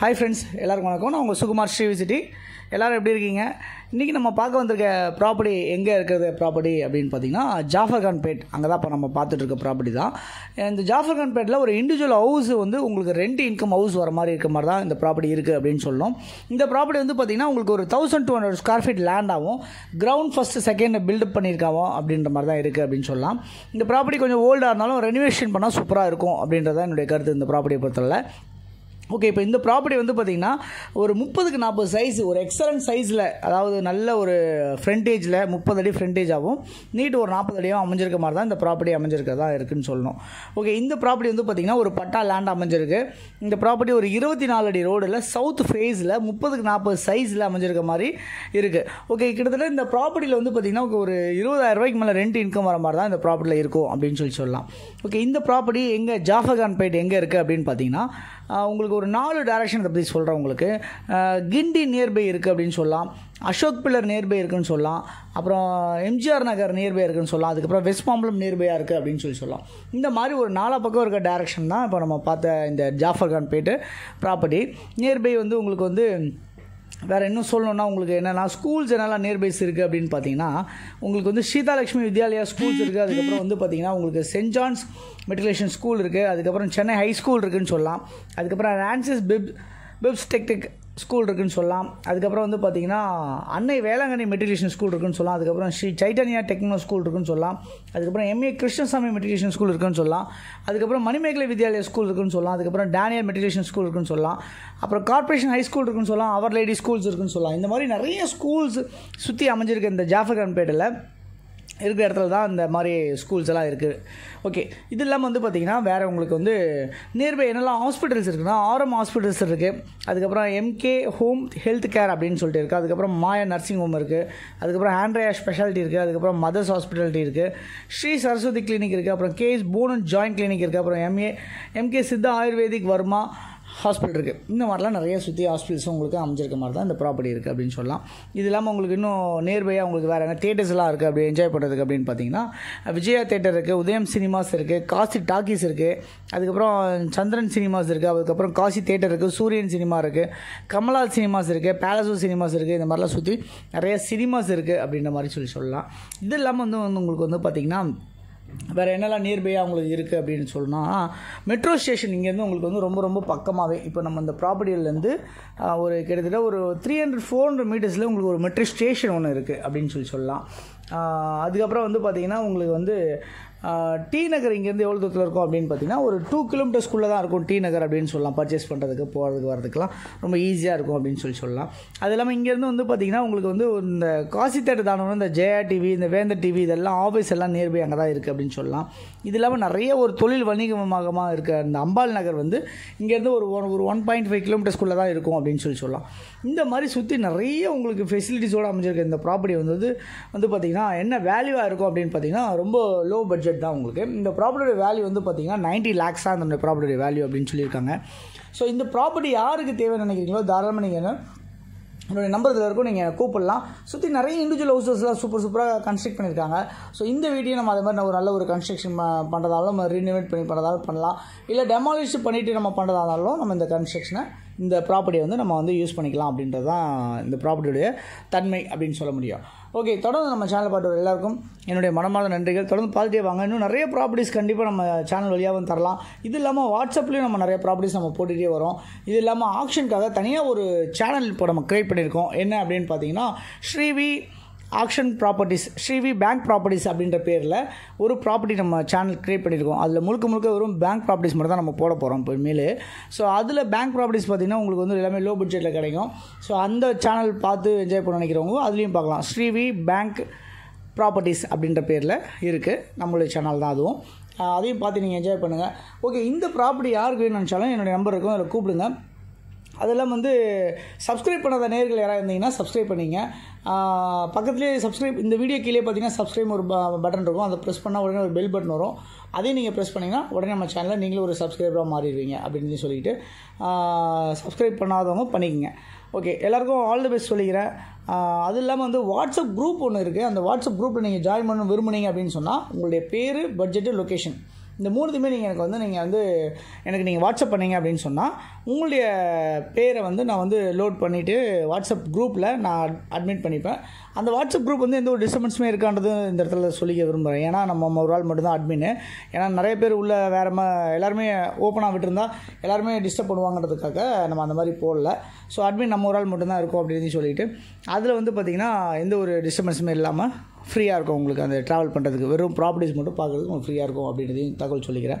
hi friends எல்லாருக்கும் வணக்கம் நான் உங்கள் சுகுமார் ஸ்ரீவிசிட்டி எல்லோரும் எப்படி இருக்கீங்க இன்றைக்கி நம்ம பார்க்க வந்திருக்க ப்ராப்பர்ட்டி எங்கே இருக்கிறது ப்ராப்பர்ட்டி அப்படின்னு பார்த்தீங்கன்னா ஜாஃபர்கான் பேட் அங்கே தான் இப்போ நம்ம இருக்க ப்ராப்பர்ட்டி தான் இந்த ஜாஃபர்கான் பேட்டில் ஒரு இண்டிவிஜுவல் ஹவுஸ் வந்து உங்களுக்கு ரெண்ட் இன்கம் ஹவுஸ் வர மாதிரி இருக்க மாதிரி தான் இந்த ப்ராப்பர்ட்டி இருக்குது அப்படின்னு சொல்லணும் இந்த ப்ராப்பர்ட்டி வந்து பார்த்திங்கன்னா உங்களுக்கு ஒரு thousand two hundred square feet land ஆகும் கிரவுண்ட் ஃபஸ்ட்டு செகண்ட் பில்டப் பண்ணியிருக்காவோ அப்படின்ற மாதிரி தான் இருக்குது அப்படின்னு சொல்லலாம் இந்த ப்ராப்பர்ட்டி கொஞ்சம் ஓல்டாக இருந்தாலும் ரெனிவேஷன் பண்ணால் சூப்பராக இருக்கும் அப்படின்றதான் என்னுடைய கருத்து இந்த ப்ராப்பர்ட்டியை பொறுத்தவரை ஓகே இப்போ இந்த ப்ராப்பர்ட்டி வந்து பார்த்திங்கன்னா ஒரு முப்பதுக்கு நாற்பது சைஸ் ஒரு எக்ஸலன்ட் சைஸில் அதாவது நல்ல ஒரு ஃப்ரண்டேஜில் முப்பது அடி ஆகும் நீட்டு ஒரு நாற்பது அடியும் அமைஞ்சிருக்க மாதிரி தான் இந்த ப்ராப்பர்ட்டி அமைஞ்சிருக்கிறதா இருக்குன்னு சொல்லணும் ஓகே இந்த ப்ராப்பர்ட்டி வந்து பார்த்திங்கன்னா ஒரு பட்டா லேண்ட் அமைஞ்சிருக்கு இந்த ப்ராப்பர்ட்டி ஒரு இருபத்தி நாலு அடி ரோடில் சவுத் ஃபேஸில் முப்பதுக்கு நாற்பது சைஸில் அமைஞ்சிருக்க மாதிரி இருக்குது ஓகே கிட்டத்தட்ட இந்த ப்ராப்பர்ட்டியில் வந்து பார்த்திங்கன்னா ஒரு இருபதாயிரம் ரூபாய்க்கு மேலே ரெண்ட் இன்கம் வர மாதிரி தான் இந்த ப்ராப்பர்ட்டியில் இருக்கும் அப்படின்னு சொல்லி சொல்லலாம் ஓகே இந்த ப்ராப்பர்ட்டி எங்கே பேட் எங்கே இருக்குது அப்படின்னு பார்த்தீங்கன்னா உங்களுக்கு ஒரு நாலு டைரக்ஷனை பற்றி சொல்கிறேன் உங்களுக்கு கிண்டி நியர்பை இருக்குது அப்படின்னு சொல்லலாம் அசோக் பில்லர் நியர்பை இருக்குதுன்னு சொல்லலாம் அப்புறம் எம்ஜிஆர் நகர் நியர்பை இருக்குதுன்னு சொல்லலாம் அதுக்கப்புறம் வெஸ்ட் மாம்பலம் நியர்பையாக இருக்குது அப்படின்னு சொல்லி சொல்லலாம் இந்த மாதிரி ஒரு நாலா பக்கம் இருக்க டைரக்ஷன் தான் இப்போ நம்ம பார்த்த இந்த ஜாஃபர்கான் போய்ட்டு ப்ராப்பர்ட்டி நியர்பை வந்து உங்களுக்கு வந்து வேறு இன்னும் சொல்லணும்னா உங்களுக்கு என்னென்னா ஸ்கூல்ஸ் என்னெல்லாம் நியர்பைஸ் இருக்குது அப்படின்னு பார்த்தீங்கன்னா உங்களுக்கு வந்து சீதாலட்சுமி வித்யாலயா ஸ்கூல்ஸ் இருக்குது அதுக்கப்புறம் வந்து பார்த்தீங்கன்னா உங்களுக்கு சென்ட் ஜான்ஸ் மெட்ரிகுலேஷன் ஸ்கூல் இருக்குது அதுக்கப்புறம் சென்னை ஹை ஸ்கூல் இருக்குதுன்னு சொல்லலாம் அதுக்கப்புறம் ரான்சிஸ் பிப் பிப்ஸ்டெக்டிக் ஸ்கூல் இருக்குதுன்னு சொல்லலாம் அதுக்கப்புறம் வந்து பார்த்திங்கன்னா அன்னை வேளாங்கண்ணி மெட்ரிகுலேஷன் ஸ்கூல் இருக்குதுன்னு சொல்லலாம் அதுக்கப்புறம் ஸ்ரீ சைட்டன்யா டெக்னோ ஸ்கூல் இருக்குதுன்னு சொல்லலாம் அதுக்கப்புறம் எம்ஏ கிருஷ்ணசாமி மெட்ரிகுலேஷன் ஸ்கூல் இருக்குதுன்னு சொல்லலாம் அதுக்கப்புறம் மணிமேகலை வித்யாலயா ஸ்கூல் இருக்குன்னு சொல்லலாம் அதுக்கப்புறம் டேனியல் மெட்ரிகுலேஷன் ஸ்கூல் இருக்குன்னு சொல்லலாம் அப்புறம் கார்பரேஷன் ஹை ஸ்கூல் இருக்குன்னு சொல்லலாம் அவர் லேடி ஸ்கூல்ஸ் இருக்குன்னு சொல்லலாம் இந்த மாதிரி நிறைய ஸ்கூல்ஸ் சுற்றி அமைஞ்சிருக்கு இந்த பேட்டில் இருக்கிற இடத்துல தான் அந்த மாதிரி ஸ்கூல்ஸ் எல்லாம் இருக்குது ஓகே இது இல்லாமல் வந்து பார்த்திங்கன்னா வேறு உங்களுக்கு வந்து நியர்பை என்னெல்லாம் ஹாஸ்பிட்டல்ஸ் இருக்குன்னா ஆரம் ஹாஸ்பிட்டல்ஸ் இருக்குது அதுக்கப்புறம் எம்கே ஹோம் ஹெல்த் கேர் அப்படின்னு சொல்லிட்டு இருக்குது அதுக்கப்புறம் மாயா நர்சிங் ஹோம் இருக்குது அதுக்கப்புறம் ஹேண்ட்ரயா ஸ்பெஷாலிட்டி இருக்குது அதுக்கப்புறம் மதர்ஸ் ஹாஸ்பிட்டாலிட்டி இருக்குது ஸ்ரீ சரஸ்வதி கிளினிக் இருக்குது அப்புறம் கேஎஸ் போனன் ஜாயின்ட் கிளினிக் இருக்குது அப்புறம் M A M K Siddha Ayurvedic Varma hospital இருக்குது இந்த மாதிரிலாம் நிறைய சுற்றி ஹாஸ்பிட்டல்ஸும் உங்களுக்கு அமைஞ்சிருக்க மாதிரி தான் இந்த ப்ராப்பர்ட்டி இருக்குது அப்படின்னு சொல்லலாம் இது இல்லாமல் உங்களுக்கு இன்னும் நேர்பையாக உங்களுக்கு வேறு என்ன தேட்டர்ஸ்லாம் இருக்குது அப்படி என்ஜாய் பண்ணுறதுக்கு அப்படின்னு பார்த்தீங்கன்னா விஜயா தேட்டர் இருக்குது உதயம் சினிமாஸ் இருக்குது காசி டாக்கீஸ் இருக்குது அதுக்கப்புறம் சந்திரன் சினிமாஸ் இருக்குது அதுக்கப்புறம் காசி தேட்டர் இருக்குது சூரியன் சினிமா இருக்குது கமலா சினிமாஸ் இருக்குது பேலஸோ சினிமாஸ் இருக்குது இந்த மாதிரிலாம் சுற்றி நிறைய சினிமாஸ் இருக்குது அப்படின்ற மாதிரி சொல்லி சொல்லலாம் இது இல்லாமல் வந்து உங்களுக்கு வந்து பார்த்திங்கன்னா வேறு என்னெல்லாம் நியர்பையாக உங்களுக்கு இருக்குது அப்படின்னு சொன்னால் மெட்ரோ ஸ்டேஷன் இங்கேருந்து உங்களுக்கு வந்து ரொம்ப ரொம்ப பக்கமாகவே இப்போ நம்ம இந்த ப்ராப்பர்ட்டியிலேருந்து ஒரு கிட்டத்தட்ட ஒரு த்ரீ ஹண்ட்ரட் ஃபோர் ஹண்ட்ரட் மீட்டர்ஸில் உங்களுக்கு ஒரு மெட்ரோ ஸ்டேஷன் ஒன்று இருக்குது அப்படின்னு சொல்லி சொல்லலாம் அதுக்கப்புறம் வந்து பார்த்தீங்கன்னா உங்களுக்கு வந்து டி நகர் இங்கேருந்து எவ்வளோ தூரத்தில் இருக்கும் அப்படின்னு பார்த்தீங்கன்னா ஒரு டூ கிலோமீட்டர்ஸ்குள்ளே தான் இருக்கும் டி நகர் அப்படின்னு சொல்லலாம் பர்ச்சேஸ் பண்ணுறதுக்கு போகிறதுக்கு வரதுக்குலாம் ரொம்ப ஈஸியாக இருக்கும் அப்படின்னு சொல்லி சொல்லலாம் அது இல்லாமல் இங்கேருந்து வந்து பார்த்திங்கன்னா உங்களுக்கு வந்து இந்த காசி தேட்டர் தானவரம் இந்த ஜெயா டிவி இந்த வேந்த டிவி இதெல்லாம் ஆஃபீஸ் எல்லாம் நியர்பை அங்கே தான் இருக்குது அப்படின்னு சொல்லலாம் இது இல்லாமல் நிறைய ஒரு தொழில் வணிகமாக இருக்க அந்த அம்பாள் நகர் வந்து இங்கேருந்து ஒரு ஒன் ஒரு ஒன் பாயிண்ட் ஃபைவ் கிலோமீட்டர்ஸ்குள்ளே தான் இருக்கும் அப்படின்னு சொல்லி சொல்லலாம் இந்த மாதிரி சுற்றி நிறைய உங்களுக்கு ஃபெசிலிட்டிஸோடு அமைஞ்சிருக்க இந்த ப்ராப்பர்ட்டி வந்து வந்து பார்த்தீங்கன்னா பார்த்தீங்கன்னா என்ன வேல்யூவாக இருக்கும் அப்படின்னு பார்த்தீங்கன்னா ரொம்ப லோ பட்ஜெட் தான் உங்களுக்கு இந்த ப்ராப்பர்ட்டி வேல்யூ வந்து பார்த்தீங்கன்னா நைன்ட்டி தான் அந்த ப்ராப்பர்ட்டி வேல்யூ அப்படின்னு சொல்லியிருக்காங்க ஸோ இந்த ப்ராப்பர்ட்டி யாருக்கு தேவைன்னு நினைக்கிறீங்களோ தாராளமாக நீங்கள் என்ன என்னுடைய நம்பர் இதில் இருக்கும் நீங்கள் கூப்பிடலாம் சுற்றி நிறைய இண்டிவிஜுவல் ஹவுசஸ்லாம் சூப்பர் சூப்பராக கன்ஸ்ட்ரக்ட் பண்ணியிருக்காங்க ஸோ இந்த வீடியோ நம்ம அதே மாதிரி ஒரு நல்ல ஒரு கன்ஸ்ட்ரக்ஷன் பண்ணுறதாலும் நம்ம பண்ணி பண்ணுறதாலும் பண்ணலாம் இல்லை டெமாலிஷ் பண்ணிவிட்டு நம்ம பண்ணுறதாலும் நம்ம இந்த கன்ஸ்ட்ரக்ஷனை இந்த ப்ராப்பர்ட்டியை வந்து நம்ம வந்து யூஸ் பண்ணிக்கலாம் அப்படின்றது தான் இந்த ப்ராப்பர்ட்டியுடைய தன்மை அப்படின்னு சொல்ல முடியும் ஓகே தொடர்ந்து நம்ம சேனல் பார்த்து எல்லாருக்கும் என்னுடைய மனமான நன்றிகள் தொடர்ந்து பார்த்துட்டே வாங்க இன்னும் நிறைய ப்ராப்பர்ட்டிஸ் கண்டிப்பாக நம்ம சேனல் வழியாகவும் தரலாம் இது இல்லாமல் வாட்ஸ்அப்லேயும் நம்ம நிறைய ப்ராப்பர்ட்டிஸ் நம்ம போட்டுகிட்டே வரோம் இது இல்லாமல் ஆக்ஷனுக்காக தனியாக ஒரு சேனல் இப்போ நம்ம க்ரியேட் பண்ணியிருக்கோம் என்ன அப்படின்னு பார்த்தீங்கன்னா Srivi auction properties Srivi bank properties அப்படின்ற பேரில் ஒரு ப்ராப்பர்ட்டி நம்ம சேனல் க்ரியேட் பண்ணியிருக்கோம் அதில் முழுக்க முழுக்க வெறும் பேங்க் ப்ராப்பர்ட்டிஸ் மட்டும் தான் நம்ம போட போகிறோம் இப்போ மேலே ஸோ அதில் பேங்க் ப்ராப்பர்ட்டிஸ் பார்த்திங்கன்னா உங்களுக்கு வந்து எல்லாமே லோ பட்ஜெட்டில் கிடைக்கும் ஸோ அந்த சேனல் பார்த்து என்ஜாய் பண்ண நினைக்கிறவங்க அதுலேயும் பார்க்கலாம் ஸ்ரீவி பேங்க் ப்ராப்பர்ட்டிஸ் அப்படின்ற பேரில் இருக்குது நம்மளுடைய சேனல் தான் அதுவும் அதையும் பார்த்து நீங்கள் என்ஜாய் பண்ணுங்கள் ஓகே இந்த ப்ராப்பர்ட்டி யாருக்கு வேணும்னு நினச்சாலும் என்னுடைய நம்பர் இருக்கும் அதில் கூப்பிடுங்க அதெல்லாம் வந்து சப்ஸ்கிரைப் பண்ணாத நேர்கள் யாராக இருந்தீங்கன்னா சப்ஸ்கிரைப் பண்ணிங்க பக்கத்துலேயே சப்ஸ்கிரைப் இந்த வீடியோ கீழே பார்த்தீங்கன்னா சப்ஸ்கிரைப் ஒரு பட்டன் இருக்கும் அதை ப்ரெஸ் பண்ணால் உடனே ஒரு பெல் பட்டன் வரும் அதையும் நீங்கள் ப்ரெஸ் பண்ணிங்கன்னா உடனே நம்ம சேனலில் நீங்களும் ஒரு சப்ஸ்கிரைபராக மாறிடுவீங்க அப்படின்னு சொல்லிட்டு சப்ஸ்கிரைப் பண்ணாதவங்க பண்ணிக்கோங்க ஓகே எல்லாருக்கும் ஆல் தி பெஸ்ட் சொல்லிக்கிறேன் அது இல்லாமல் வந்து வாட்ஸ்அப் குரூப் ஒன்று இருக்குது அந்த வாட்ஸ்அப் குரூப்பில் நீங்கள் ஜாயின் பண்ண விரும்புனீங்க அப்படின்னு சொன்னால் உங்களுடைய பேர் பட்ஜெட்டு லொக்கேஷன் இந்த மூணுதுமே நீங்கள் எனக்கு வந்து நீங்கள் வந்து எனக்கு நீங்கள் வாட்ஸ்அப் பண்ணீங்க அப்படின்னு சொன்னால் உங்களுடைய பேரை வந்து நான் வந்து லோட் பண்ணிவிட்டு வாட்ஸ்அப் குரூப்பில் நான் அட்மிட் பண்ணிப்பேன் அந்த வாட்ஸ்அப் குரூப் வந்து எந்த ஒரு டிஸ்டர்பன்ஸுமே இருக்கான்றது இந்த இடத்துல சொல்லிக்க விரும்புகிறேன் ஏன்னா நம்ம ஒரு ஆள் மட்டும்தான் அட்மின் ஏன்னா நிறைய பேர் உள்ளே வேறு மா எல்லாருமே ஓப்பனாக விட்டுருந்தா எல்லாருமே டிஸ்டர்ப் பண்ணுவாங்கிறதுக்காக நம்ம அந்த மாதிரி போடல ஸோ அட்மின் நம்ம ஒரு ஆள் மட்டும்தான் இருக்கும் அப்படின்னு சொல்லிட்டு அதில் வந்து பார்த்திங்கன்னா எந்த ஒரு டிஸ்டர்பன்ஸுமே இல்லாமல் ஃப்ரீயாக இருக்கும் உங்களுக்கு அந்த ட்ராவல் பண்ணுறதுக்கு வெறும் ப்ராப்பர்ட்டிஸ் மட்டும் பார்க்குறதுக்கு உங்களுக்கு ஃப்ரீயாக இருக்கும் அப்படின்றதையும் தகவல் சொல்லிக்கிறேன்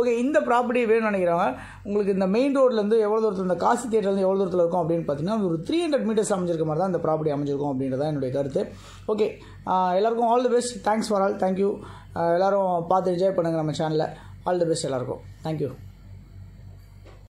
ஓகே இந்த ப்ராப்பர்ட்டி வேணும்னு நினைக்கிறவங்க உங்களுக்கு இந்த மெயின் ரோட்லேருந்து எவ்வளோ தூரத்தில் இந்த காசி தேட்டர்லேருந்து எவ்வளோ தூரத்தில் இருக்கும் அப்படின்னு பார்த்தீங்கன்னா ஒரு த்ரீ ஹண்ட்ரட் மீட்டர்ஸ் அமைஞ்சிருக்க மாதிரி தான் இந்த ப்ராப்பர்ட்டி அமைஞ்சிருக்கும் அப்படின்றதான் என்னுடைய கருத்து ஓகே எல்லாருக்கும் all the best thanks for all thank you எல்லோரும் பார்த்து என்ஜாய் பண்ணுங்கள் நம்ம சேனலில் ஆல் தி பெஸ்ட் எல்லாருக்கும் தேங்க்யூ